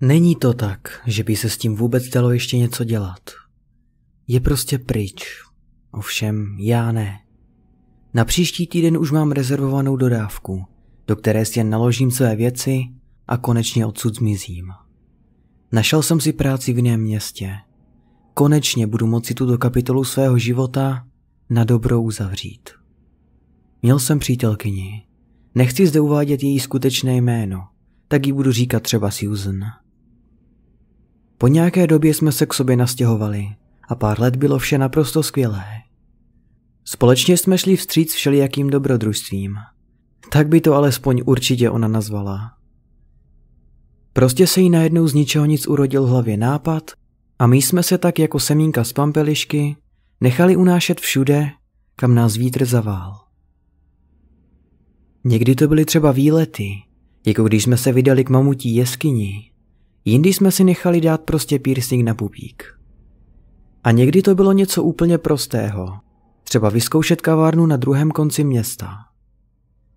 Není to tak, že by se s tím vůbec dalo ještě něco dělat. Je prostě pryč. Ovšem, já ne. Na příští týden už mám rezervovanou dodávku, do které si jen naložím své věci a konečně odsud zmizím. Našel jsem si práci v jiném městě. Konečně budu moci tuto kapitolu svého života na dobrou uzavřít. Měl jsem přítelkyni. Nechci zde uvádět její skutečné jméno, tak ji budu říkat třeba Susan. Po nějaké době jsme se k sobě nastěhovali a pár let bylo vše naprosto skvělé. Společně jsme šli vstříc všelijakým dobrodružstvím. Tak by to alespoň určitě ona nazvala. Prostě se jí najednou z ničeho nic urodil v hlavě nápad a my jsme se tak jako semínka z pampelišky nechali unášet všude, kam nás vítr zavál. Někdy to byly třeba výlety, jako když jsme se vydali k mamutí jeskyni, Jindy jsme si nechali dát prostě piercing na pupík. A někdy to bylo něco úplně prostého, třeba vyzkoušet kavárnu na druhém konci města.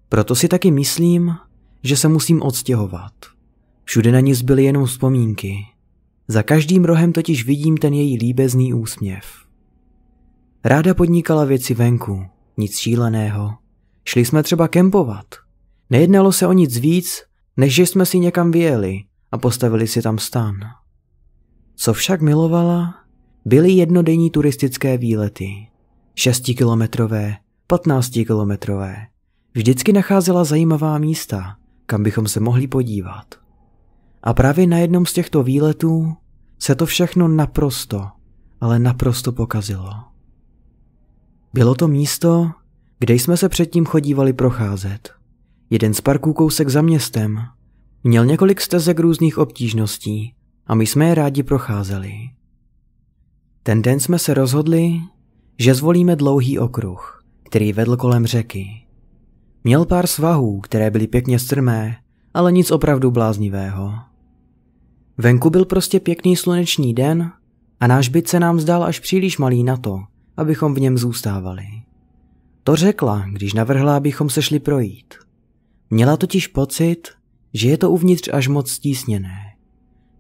Proto si taky myslím, že se musím odstěhovat. Všude na ní zbyly jenom vzpomínky. Za každým rohem totiž vidím ten její líbezný úsměv. Ráda podnikala věci venku, nic šíleného. Šli jsme třeba kempovat. Nejednalo se o nic víc, než že jsme si někam vyjeli a postavili si tam stán. Co však milovala, byly jednodenní turistické výlety. Šestikilometrové, patnáctikilometrové. Vždycky nacházela zajímavá místa, kam bychom se mohli podívat. A právě na jednom z těchto výletů se to všechno naprosto, ale naprosto pokazilo. Bylo to místo, kde jsme se předtím chodívali procházet. Jeden z parků kousek za městem, Měl několik stezek různých obtížností a my jsme je rádi procházeli. Ten den jsme se rozhodli, že zvolíme dlouhý okruh, který vedl kolem řeky. Měl pár svahů, které byly pěkně strmé, ale nic opravdu bláznivého. Venku byl prostě pěkný sluneční den a náš byt se nám zdál až příliš malý na to, abychom v něm zůstávali. To řekla, když navrhla, abychom se šli projít. Měla totiž pocit, že je to uvnitř až moc stísněné.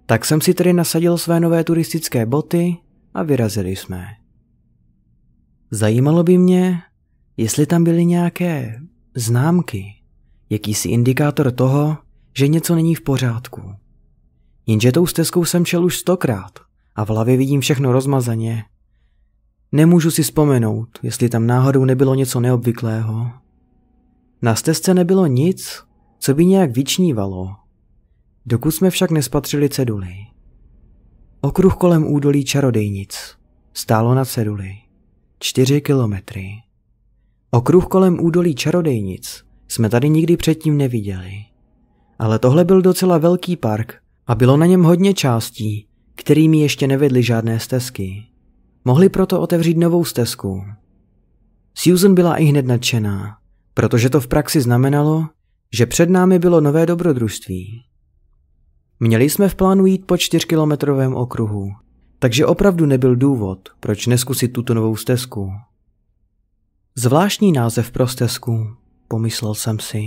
Tak jsem si tedy nasadil své nové turistické boty a vyrazili jsme. Zajímalo by mě, jestli tam byly nějaké známky, jakýsi indikátor toho, že něco není v pořádku. Jenže tou stezkou jsem šel už stokrát a v hlavě vidím všechno rozmazaně. Nemůžu si vzpomenout, jestli tam náhodou nebylo něco neobvyklého. Na stezce nebylo nic, co by nějak vyčnívalo, dokud jsme však nespatřili ceduly. Okruh kolem údolí čarodejnic stálo na ceduli Čtyři kilometry. Okruh kolem údolí čarodejnic jsme tady nikdy předtím neviděli. Ale tohle byl docela velký park a bylo na něm hodně částí, kterými ještě nevedly žádné stezky. Mohli proto otevřít novou stezku. Susan byla i hned nadšená, protože to v praxi znamenalo, že před námi bylo nové dobrodružství. Měli jsme v plánu jít po čtyřkilometrovém okruhu, takže opravdu nebyl důvod, proč neskusit tuto novou stezku. Zvláštní název pro stezku, pomyslel jsem si.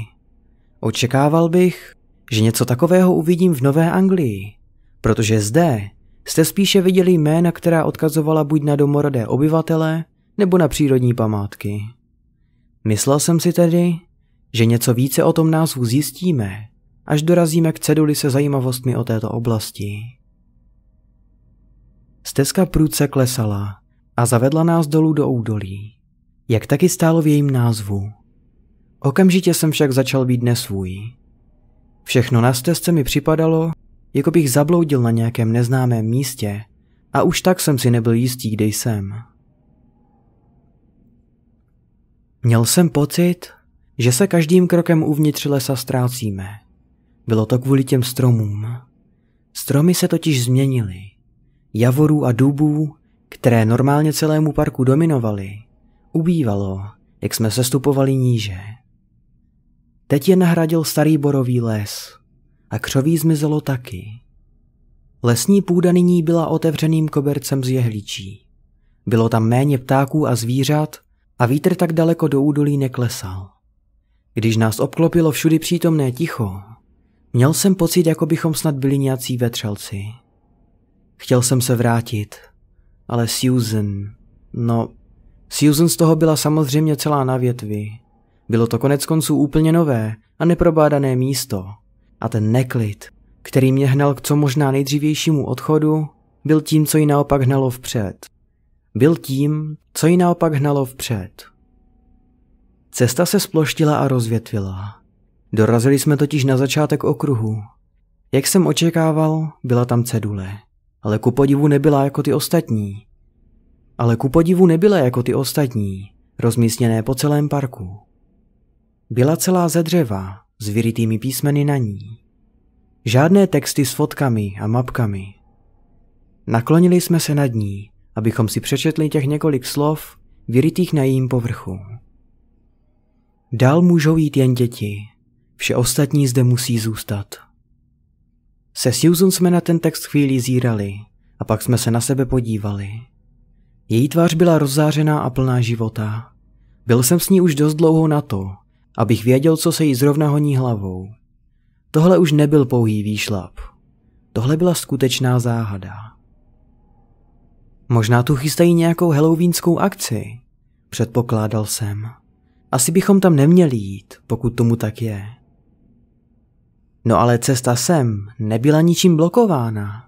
Očekával bych, že něco takového uvidím v Nové Anglii, protože zde jste spíše viděli jména, která odkazovala buď na domorodé obyvatele, nebo na přírodní památky. Myslel jsem si tedy, že něco více o tom názvu zjistíme, až dorazíme k ceduli se zajímavostmi o této oblasti. Stezka průce klesala a zavedla nás dolů do údolí, jak taky stálo v jejím názvu. Okamžitě jsem však začal být nesvůj. Všechno na stezce mi připadalo, jako bych zabloudil na nějakém neznámém místě a už tak jsem si nebyl jistý, kde jsem. Měl jsem pocit, že se každým krokem uvnitř lesa ztrácíme. Bylo to kvůli těm stromům. Stromy se totiž změnily. Javorů a dubů, které normálně celému parku dominovaly, ubývalo, jak jsme stupovali níže. Teď je nahradil starý borový les a křoví zmizelo taky. Lesní půda nyní byla otevřeným kobercem z jehličí. Bylo tam méně ptáků a zvířat a vítr tak daleko do údolí neklesal. Když nás obklopilo všudy přítomné ticho, měl jsem pocit, jako bychom snad byli nějací vetřelci. Chtěl jsem se vrátit, ale Susan... No, Susan z toho byla samozřejmě celá na větvi. Bylo to konec konců úplně nové a neprobádané místo. A ten neklid, který mě hnal k co možná nejdřívějšímu odchodu, byl tím, co ji naopak hnalo vpřed. Byl tím, co ji naopak hnalo vpřed. Cesta se sploštila a rozvětvila. Dorazili jsme totiž na začátek okruhu. Jak jsem očekával, byla tam cedule. Ale ku podivu nebyla jako ty ostatní. Ale ku podivu nebyla jako ty ostatní, rozmístěné po celém parku. Byla celá ze dřeva, s vyrytými písmeny na ní. Žádné texty s fotkami a mapkami. Naklonili jsme se nad ní, abychom si přečetli těch několik slov, vyrytých na jejím povrchu. Dál můžou jít jen děti. Vše ostatní zde musí zůstat. Se Susan jsme na ten text chvíli zírali a pak jsme se na sebe podívali. Její tvář byla rozzářená a plná života. Byl jsem s ní už dost dlouho na to, abych věděl, co se jí zrovna honí hlavou. Tohle už nebyl pouhý výšlap. Tohle byla skutečná záhada. Možná tu chystají nějakou halloweenskou akci, předpokládal jsem. Asi bychom tam neměli jít, pokud tomu tak je. No ale cesta sem nebyla ničím blokována.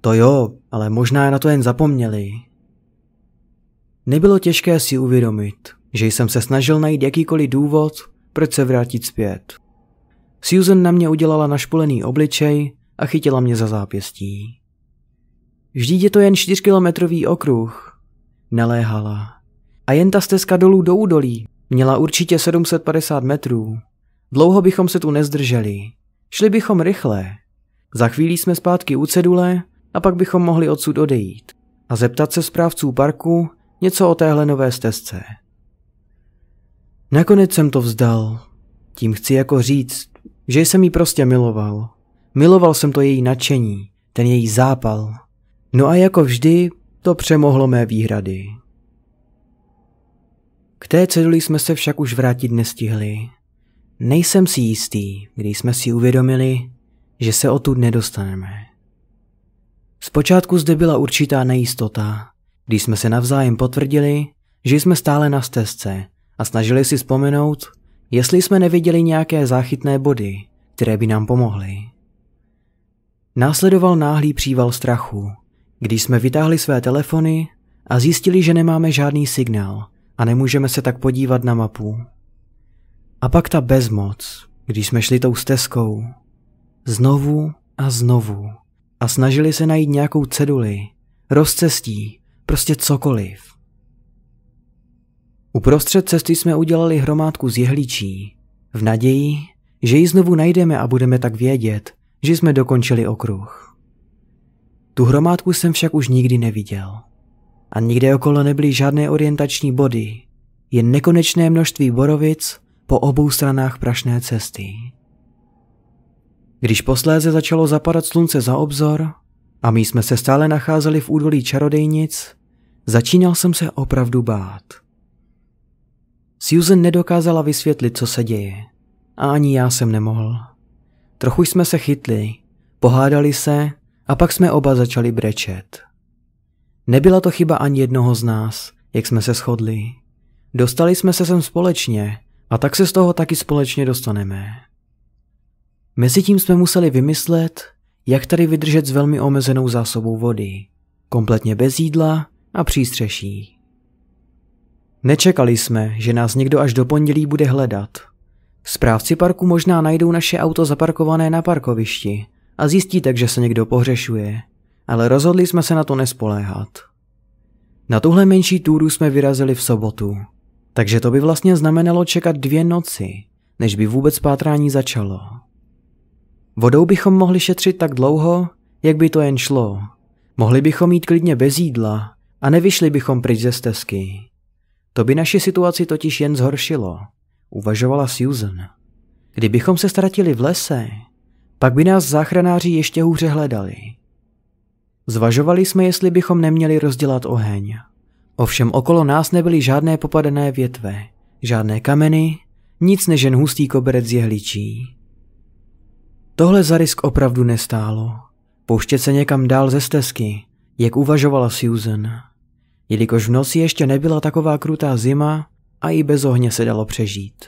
To jo, ale možná na to jen zapomněli. Nebylo těžké si uvědomit, že jsem se snažil najít jakýkoliv důvod, proč se vrátit zpět. Susan na mě udělala našpulený obličej a chytila mě za zápěstí. Vždyť je to jen čtyřkilometrový okruh, naléhala. A jen ta stezka dolů do údolí měla určitě 750 metrů. Dlouho bychom se tu nezdrželi. Šli bychom rychle. Za chvíli jsme zpátky u cedule a pak bychom mohli odsud odejít a zeptat se zprávců parku něco o téhle nové stezce. Nakonec jsem to vzdal. Tím chci jako říct, že jsem jí prostě miloval. Miloval jsem to její nadšení, ten její zápal. No a jako vždy, to přemohlo mé výhrady. K té ceduli jsme se však už vrátit nestihli. Nejsem si jistý, když jsme si uvědomili, že se odtud nedostaneme. Zpočátku zde byla určitá nejistota, když jsme se navzájem potvrdili, že jsme stále na stezce a snažili si vzpomenout, jestli jsme neviděli nějaké záchytné body, které by nám pomohly. Následoval náhlý příval strachu, když jsme vytáhli své telefony a zjistili, že nemáme žádný signál a nemůžeme se tak podívat na mapu. A pak ta bezmoc, když jsme šli tou stezkou. Znovu a znovu. A snažili se najít nějakou ceduli, rozcestí, prostě cokoliv. Uprostřed cesty jsme udělali hromádku z jehličí, v naději, že ji znovu najdeme a budeme tak vědět, že jsme dokončili okruh. Tu hromádku jsem však už nikdy neviděl a nikde okolo nebyly žádné orientační body, jen nekonečné množství borovic po obou stranách prašné cesty. Když posléze začalo zapadat slunce za obzor a my jsme se stále nacházeli v údolí čarodejnic, začínal jsem se opravdu bát. Susan nedokázala vysvětlit, co se děje. A ani já jsem nemohl. Trochu jsme se chytli, pohádali se a pak jsme oba začali brečet. Nebyla to chyba ani jednoho z nás, jak jsme se shodli. Dostali jsme se sem společně a tak se z toho taky společně dostaneme. Mezitím jsme museli vymyslet, jak tady vydržet s velmi omezenou zásobou vody, kompletně bez jídla a přístřeší. Nečekali jsme, že nás někdo až do pondělí bude hledat. Správci parku možná najdou naše auto zaparkované na parkovišti a zjistí tak, že se někdo pohřešuje ale rozhodli jsme se na to nespoléhat. Na tuhle menší túru jsme vyrazili v sobotu, takže to by vlastně znamenalo čekat dvě noci, než by vůbec pátrání začalo. Vodou bychom mohli šetřit tak dlouho, jak by to jen šlo. Mohli bychom jít klidně bez jídla a nevyšli bychom pryč ze stezky. To by naši situaci totiž jen zhoršilo, uvažovala Susan. Kdybychom se ztratili v lese, pak by nás záchranáři ještě hůře hledali. Zvažovali jsme, jestli bychom neměli rozdělat oheň. Ovšem okolo nás nebyly žádné popadené větve, žádné kameny, nic než jen hustý koberec z jehličí. Tohle za risk opravdu nestálo. Pouštět se někam dál ze stezky, jak uvažovala Susan. Jelikož v noci ještě nebyla taková krutá zima a i bez ohně se dalo přežít.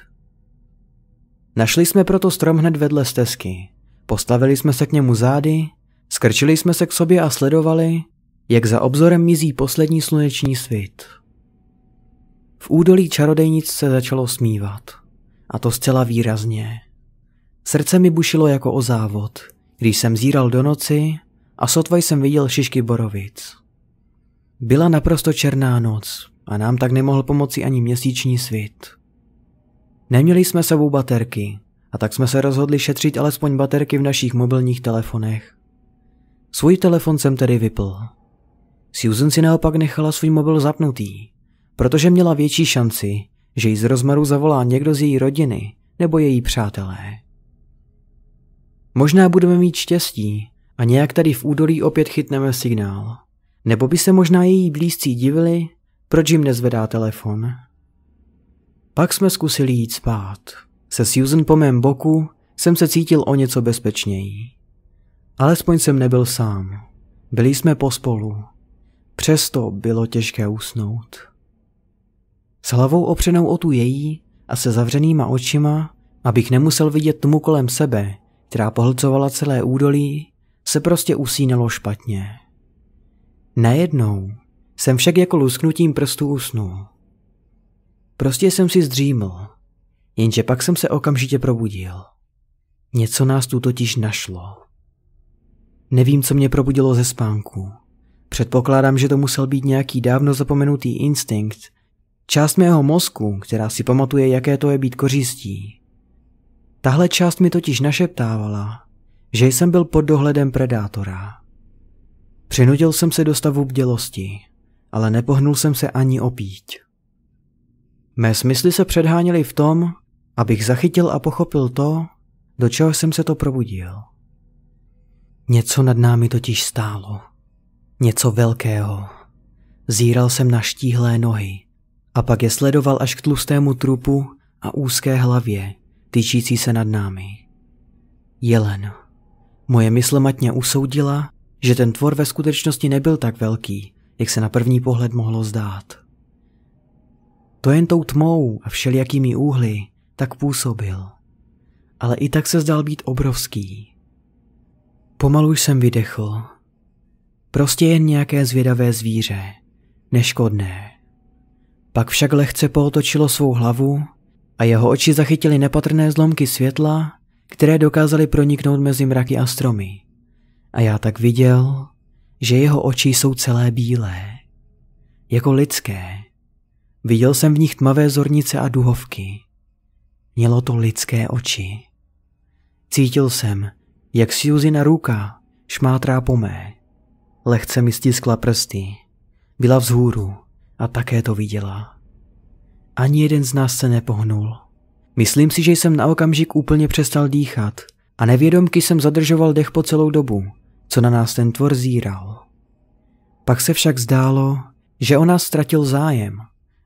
Našli jsme proto strom hned vedle stezky. Postavili jsme se k němu zády Skrčili jsme se k sobě a sledovali, jak za obzorem mizí poslední sluneční svit. V údolí čarodejnic se začalo smívat. A to zcela výrazně. Srdce mi bušilo jako o závod, když jsem zíral do noci a sotva jsem viděl šišky borovic. Byla naprosto černá noc a nám tak nemohl pomoci ani měsíční svit. Neměli jsme sebou baterky a tak jsme se rozhodli šetřit alespoň baterky v našich mobilních telefonech. Svůj telefon jsem tedy vypl. Susan si naopak nechala svůj mobil zapnutý, protože měla větší šanci, že ji z rozmaru zavolá někdo z její rodiny nebo její přátelé. Možná budeme mít štěstí a nějak tady v údolí opět chytneme signál. Nebo by se možná její blízcí divili, proč jim nezvedá telefon. Pak jsme zkusili jít spát. Se Susan po mém boku jsem se cítil o něco bezpečněji. Alespoň jsem nebyl sám. Byli jsme pospolu. Přesto bylo těžké usnout. S hlavou opřenou o tu její a se zavřenýma očima, abych nemusel vidět tmu kolem sebe, která pohlcovala celé údolí, se prostě usínalo špatně. Najednou jsem však jako lusknutím prstů usnul. Prostě jsem si zdříml, jenže pak jsem se okamžitě probudil. Něco nás tu totiž našlo. Nevím, co mě probudilo ze spánku. Předpokládám, že to musel být nějaký dávno zapomenutý instinkt. Část mého mozku, která si pamatuje, jaké to je být kořistí. Tahle část mi totiž našeptávala, že jsem byl pod dohledem predátora. Přinudil jsem se do stavu bdělosti, ale nepohnul jsem se ani opít. Mé smysly se předháněly v tom, abych zachytil a pochopil to, do čeho jsem se to probudil. Něco nad námi totiž stálo. Něco velkého. Zíral jsem na štíhlé nohy a pak je sledoval až k tlustému trupu a úzké hlavě, tyčící se nad námi. Jelen. Moje mysl matně usoudila, že ten tvor ve skutečnosti nebyl tak velký, jak se na první pohled mohlo zdát. To jen tou tmou a všelijakými úhly tak působil. Ale i tak se zdal být obrovský. Pomalu jsem vydechl. Prostě jen nějaké zvědavé zvíře, neškodné. Pak však lehce pootočilo svou hlavu a jeho oči zachytily nepatrné zlomky světla, které dokázaly proniknout mezi mraky a stromy. A já tak viděl, že jeho oči jsou celé bílé. Jako lidské. Viděl jsem v nich tmavé zornice a duhovky. Mělo to lidské oči. Cítil jsem, jak na ruka šmátrá po mé. Lehce mi stiskla prsty. Byla vzhůru a také to viděla. Ani jeden z nás se nepohnul. Myslím si, že jsem na okamžik úplně přestal dýchat a nevědomky jsem zadržoval dech po celou dobu, co na nás ten tvor zíral. Pak se však zdálo, že o nás ztratil zájem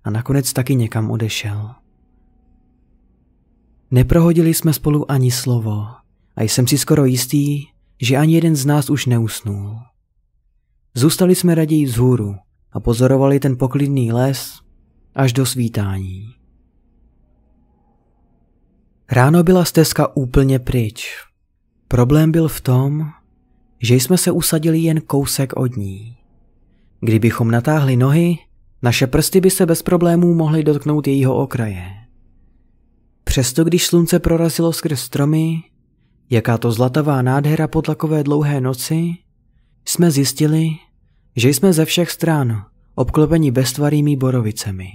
a nakonec taky někam odešel. Neprohodili jsme spolu ani slovo a jsem si skoro jistý, že ani jeden z nás už neusnul. Zůstali jsme raději vzhůru a pozorovali ten poklidný les až do svítání. Ráno byla stezka úplně pryč. Problém byl v tom, že jsme se usadili jen kousek od ní. Kdybychom natáhli nohy, naše prsty by se bez problémů mohly dotknout jejího okraje. Přesto když slunce prorazilo skrz stromy, Jaká to zlatavá nádhera po takové dlouhé noci? Jsme zjistili, že jsme ze všech stran obklopeni beztvarými borovicemi.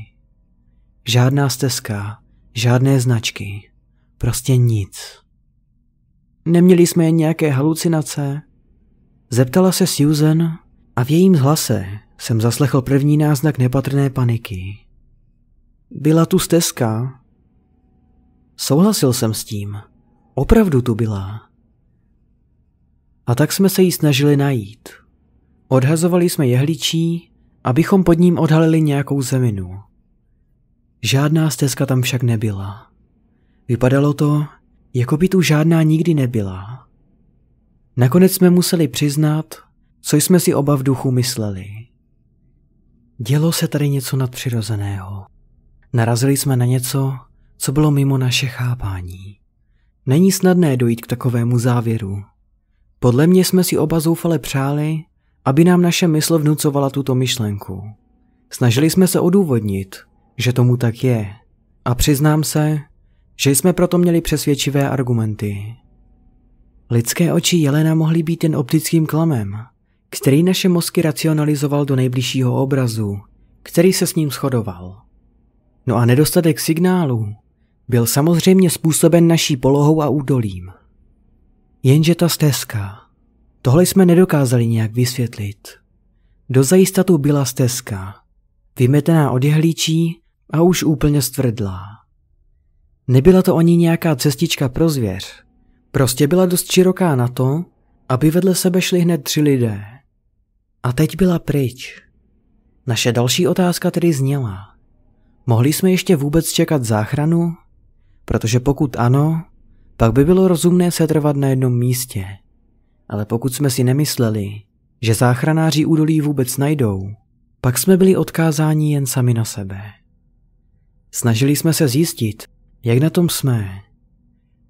Žádná stezka, žádné značky, prostě nic. Neměli jsme jen nějaké halucinace? Zeptala se Susan a v jejím hlase jsem zaslechl první náznak nepatrné paniky. Byla tu stezka. Souhlasil jsem s tím, Opravdu tu byla. A tak jsme se jí snažili najít. Odhazovali jsme jehličí, abychom pod ním odhalili nějakou zeminu. Žádná stezka tam však nebyla. Vypadalo to, jako by tu žádná nikdy nebyla. Nakonec jsme museli přiznat, co jsme si oba v duchu mysleli. Dělo se tady něco nadpřirozeného. Narazili jsme na něco, co bylo mimo naše chápání. Není snadné dojít k takovému závěru. Podle mě jsme si oba zoufale přáli, aby nám naše mysl vnucovala tuto myšlenku. Snažili jsme se odůvodnit, že tomu tak je. A přiznám se, že jsme proto měli přesvědčivé argumenty. Lidské oči Jelena mohly být jen optickým klamem, který naše mozky racionalizoval do nejbližšího obrazu, který se s ním shodoval. No a nedostatek signálu byl samozřejmě způsoben naší polohou a údolím. Jenže ta stezka, tohle jsme nedokázali nějak vysvětlit. Do zajistatu byla stezka, vymetená od jehlíčí a už úplně stvrdlá. Nebyla to ani nějaká cestička pro zvěř, prostě byla dost široká na to, aby vedle sebe šli hned tři lidé. A teď byla pryč. Naše další otázka tedy zněla. Mohli jsme ještě vůbec čekat záchranu? Protože pokud ano, pak by bylo rozumné setrvat na jednom místě. Ale pokud jsme si nemysleli, že záchranáři údolí vůbec najdou, pak jsme byli odkázáni jen sami na sebe. Snažili jsme se zjistit, jak na tom jsme.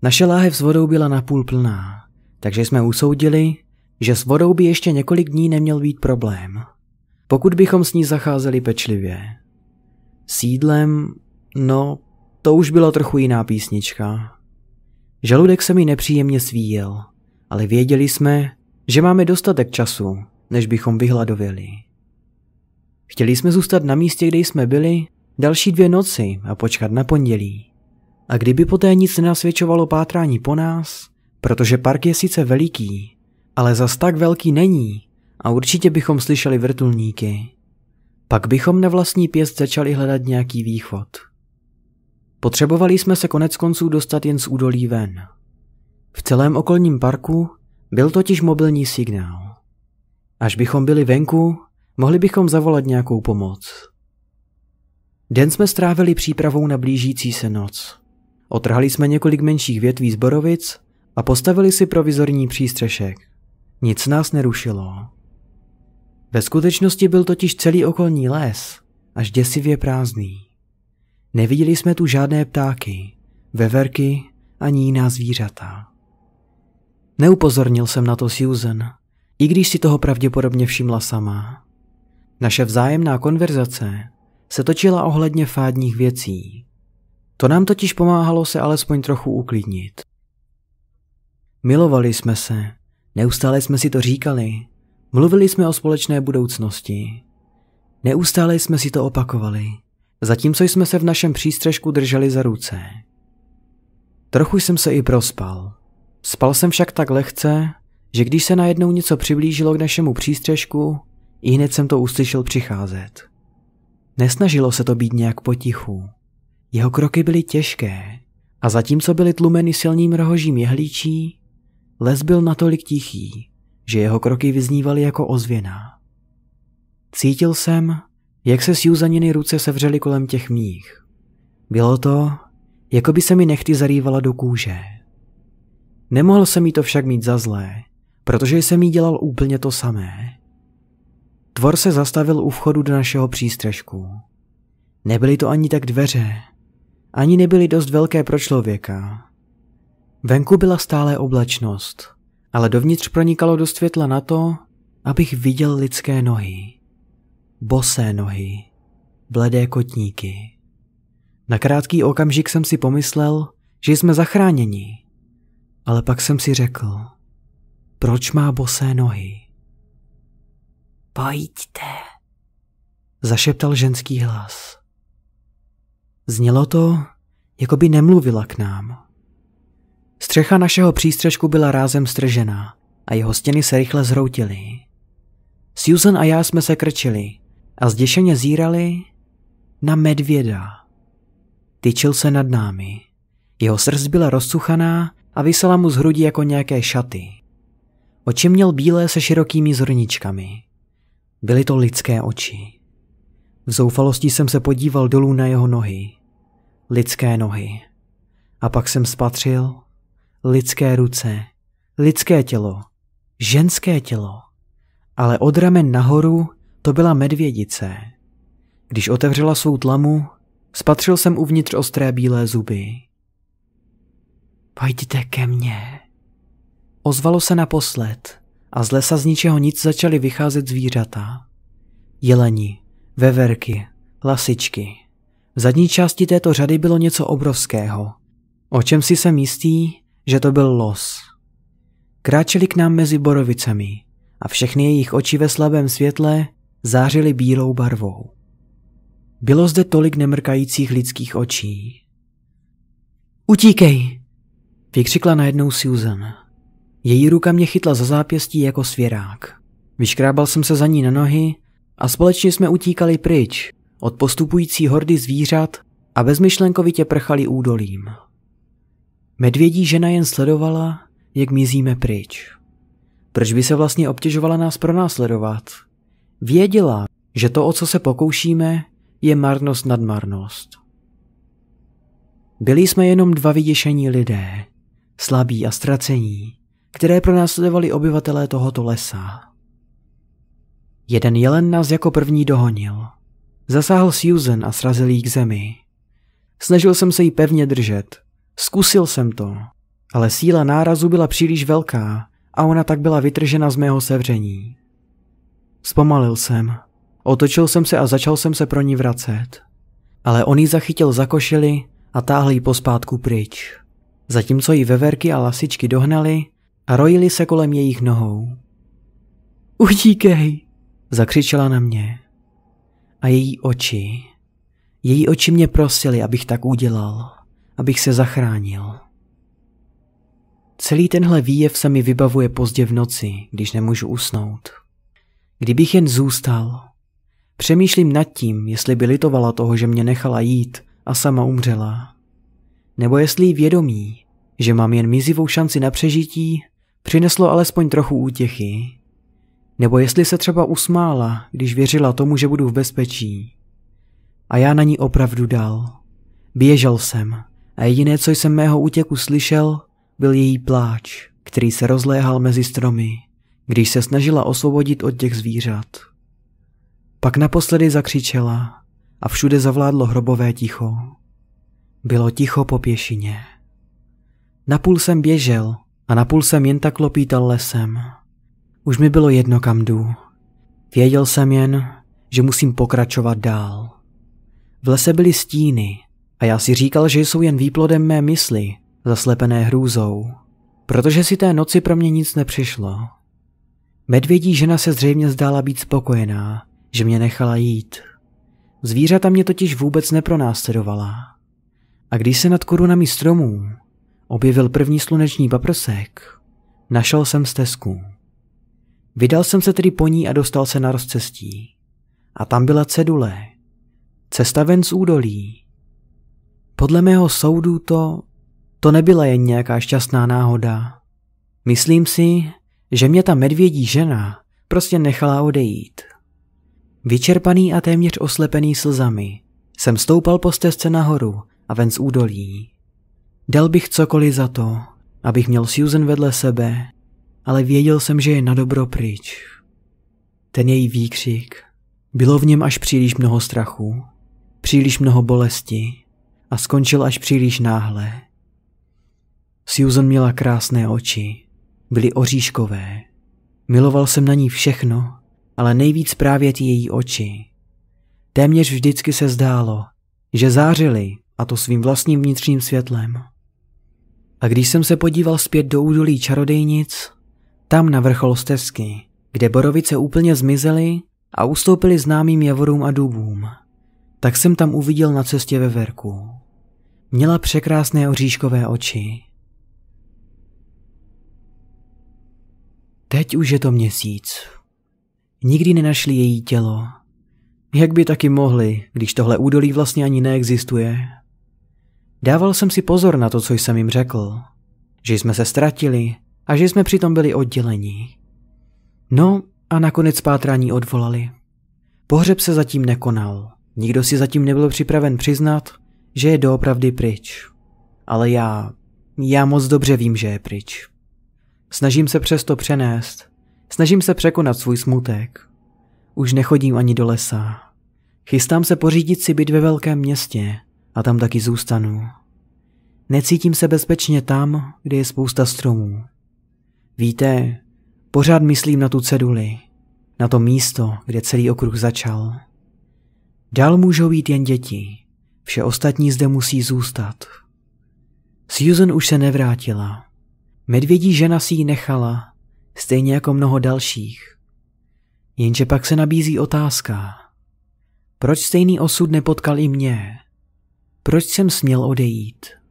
Naše láhev s vodou byla napůl plná, takže jsme usoudili, že s vodou by ještě několik dní neměl být problém, pokud bychom s ní zacházeli pečlivě. Sídlem, no, to už byla trochu jiná písnička. Žaludek se mi nepříjemně svíjel, ale věděli jsme, že máme dostatek času, než bychom vyhladověli. Chtěli jsme zůstat na místě, kde jsme byli, další dvě noci a počkat na pondělí. A kdyby poté nic nenasvědčovalo pátrání po nás, protože park je sice veliký, ale zas tak velký není a určitě bychom slyšeli vrtulníky. Pak bychom na vlastní pěst začali hledat nějaký východ. Potřebovali jsme se konec konců dostat jen z údolí ven. V celém okolním parku byl totiž mobilní signál. Až bychom byli venku, mohli bychom zavolat nějakou pomoc. Den jsme strávili přípravou na blížící se noc. Otrhali jsme několik menších větví z borovic a postavili si provizorní přístřešek. Nic nás nerušilo. Ve skutečnosti byl totiž celý okolní les, až děsivě prázdný. Neviděli jsme tu žádné ptáky, veverky ani jiná zvířata. Neupozornil jsem na to Susan, i když si toho pravděpodobně všimla sama. Naše vzájemná konverzace se točila ohledně fádních věcí. To nám totiž pomáhalo se alespoň trochu uklidnit. Milovali jsme se, neustále jsme si to říkali, mluvili jsme o společné budoucnosti. Neustále jsme si to opakovali zatímco jsme se v našem přístřežku drželi za ruce. Trochu jsem se i prospal. Spal jsem však tak lehce, že když se najednou něco přiblížilo k našemu přístřežku, i hned jsem to uslyšel přicházet. Nesnažilo se to být nějak potichu. Jeho kroky byly těžké a zatímco byly tlumeny silným rohožím jehlíčí, les byl natolik tichý, že jeho kroky vyznívaly jako ozvěna. Cítil jsem, jak se sjuzaniny ruce sevřely kolem těch mých. Bylo to, jako by se mi nechty zarývala do kůže. Nemohl jsem jí to však mít za zlé, protože jsem jí dělal úplně to samé. Tvor se zastavil u vchodu do našeho přístřežku. Nebyly to ani tak dveře, ani nebyly dost velké pro člověka. Venku byla stále oblačnost, ale dovnitř pronikalo do světla na to, abych viděl lidské nohy. Bosé nohy, bledé kotníky. Na krátký okamžik jsem si pomyslel, že jsme zachráněni. Ale pak jsem si řekl, proč má bosé nohy? Pojďte, zašeptal ženský hlas. Znělo to, jako by nemluvila k nám. Střecha našeho přístřežku byla rázem stržená a jeho stěny se rychle zhroutily. Susan a já jsme se krčili, a zděšeně zírali na medvěda. Tyčil se nad námi. Jeho srst byla rozsuchaná a vysela mu z hrudi jako nějaké šaty. Oči měl bílé se širokými zorničkami. Byly to lidské oči. V zoufalosti jsem se podíval dolů na jeho nohy. Lidské nohy. A pak jsem spatřil lidské ruce, lidské tělo, ženské tělo, ale od ramen nahoru to byla medvědice. Když otevřela svou tlamu, spatřil jsem uvnitř ostré bílé zuby. Pojďte ke mně. Ozvalo se naposled a z lesa z ničeho nic začaly vycházet zvířata. Jeleni, veverky, lasičky. V zadní části této řady bylo něco obrovského. O čem si jsem jistý, že to byl los. Kráčeli k nám mezi borovicemi a všechny jejich oči ve slabém světle zářily bílou barvou. Bylo zde tolik nemrkajících lidských očí. Utíkej! Vykřikla najednou Susan. Její ruka mě chytla za zápěstí jako svěrák. Vyškrábal jsem se za ní na nohy a společně jsme utíkali pryč od postupující hordy zvířat a bezmyšlenkovitě prchali údolím. Medvědí žena jen sledovala, jak mizíme pryč. Proč by se vlastně obtěžovala nás pronásledovat? Věděla, že to, o co se pokoušíme, je marnost nad marnost. Byli jsme jenom dva vyděšení lidé, slabí a ztracení, které pronásledovali obyvatelé tohoto lesa. Jeden jelen nás jako první dohonil. Zasáhl Susan a srazil jí k zemi. Snažil jsem se jí pevně držet. Zkusil jsem to, ale síla nárazu byla příliš velká a ona tak byla vytržena z mého sevření. Zpomalil jsem. Otočil jsem se a začal jsem se pro ní vracet. Ale on ji zachytil za košili a táhl ji pospátku pryč. Zatímco ji veverky a lasičky dohnali a rojili se kolem jejich nohou. Utíkej! Zakřičela na mě. A její oči. Její oči mě prosily, abych tak udělal. Abych se zachránil. Celý tenhle výjev se mi vybavuje pozdě v noci, když nemůžu usnout. Kdybych jen zůstal. Přemýšlím nad tím, jestli by litovala toho, že mě nechala jít a sama umřela. Nebo jestli vědomí, že mám jen mizivou šanci na přežití, přineslo alespoň trochu útěchy. Nebo jestli se třeba usmála, když věřila tomu, že budu v bezpečí. A já na ní opravdu dal. Běžel jsem a jediné, co jsem mého útěku slyšel, byl její pláč, který se rozléhal mezi stromy když se snažila osvobodit od těch zvířat. Pak naposledy zakřičela a všude zavládlo hrobové ticho. Bylo ticho po pěšině. Napůl jsem běžel a napůl jsem jen tak lopítal lesem. Už mi bylo jedno kam jdu. Věděl jsem jen, že musím pokračovat dál. V lese byly stíny a já si říkal, že jsou jen výplodem mé mysli, zaslepené hrůzou. Protože si té noci pro mě nic nepřišlo. Medvědí žena se zřejmě zdála být spokojená, že mě nechala jít. Zvířata mě totiž vůbec nepronásledovala. A když se nad korunami stromů objevil první sluneční paprsek, našel jsem stezku. Vydal jsem se tedy po ní a dostal se na rozcestí. A tam byla cedule. Cesta ven z údolí. Podle mého soudu to, to nebyla jen nějaká šťastná náhoda. Myslím si, že mě ta medvědí žena prostě nechala odejít. Vyčerpaný a téměř oslepený slzami jsem stoupal po stezce nahoru a ven z údolí. Dal bych cokoliv za to, abych měl Susan vedle sebe, ale věděl jsem, že je na dobro pryč. Ten její výkřik, bylo v něm až příliš mnoho strachu, příliš mnoho bolesti a skončil až příliš náhle. Susan měla krásné oči, byly oříškové. Miloval jsem na ní všechno, ale nejvíc právě ty její oči. Téměř vždycky se zdálo, že zářily, a to svým vlastním vnitřním světlem. A když jsem se podíval zpět do údolí čarodejnic, tam na vrchol stezky, kde borovice úplně zmizely a ustoupily známým javorům a dubům, tak jsem tam uviděl na cestě veverku. Měla překrásné oříškové oči, Teď už je to měsíc. Nikdy nenašli její tělo. Jak by taky mohli, když tohle údolí vlastně ani neexistuje? Dával jsem si pozor na to, co jsem jim řekl. Že jsme se ztratili a že jsme přitom byli oddělení. No a nakonec pátrání odvolali. Pohřeb se zatím nekonal. Nikdo si zatím nebyl připraven přiznat, že je doopravdy pryč. Ale já, já moc dobře vím, že je pryč. Snažím se přesto přenést. Snažím se překonat svůj smutek. Už nechodím ani do lesa. Chystám se pořídit si byt ve velkém městě a tam taky zůstanu. Necítím se bezpečně tam, kde je spousta stromů. Víte, pořád myslím na tu ceduli, na to místo, kde celý okruh začal. Dál můžou jít jen děti, vše ostatní zde musí zůstat. Susan už se nevrátila. Medvědí žena si ji nechala, stejně jako mnoho dalších. Jenže pak se nabízí otázka. Proč stejný osud nepotkal i mě? Proč jsem směl odejít?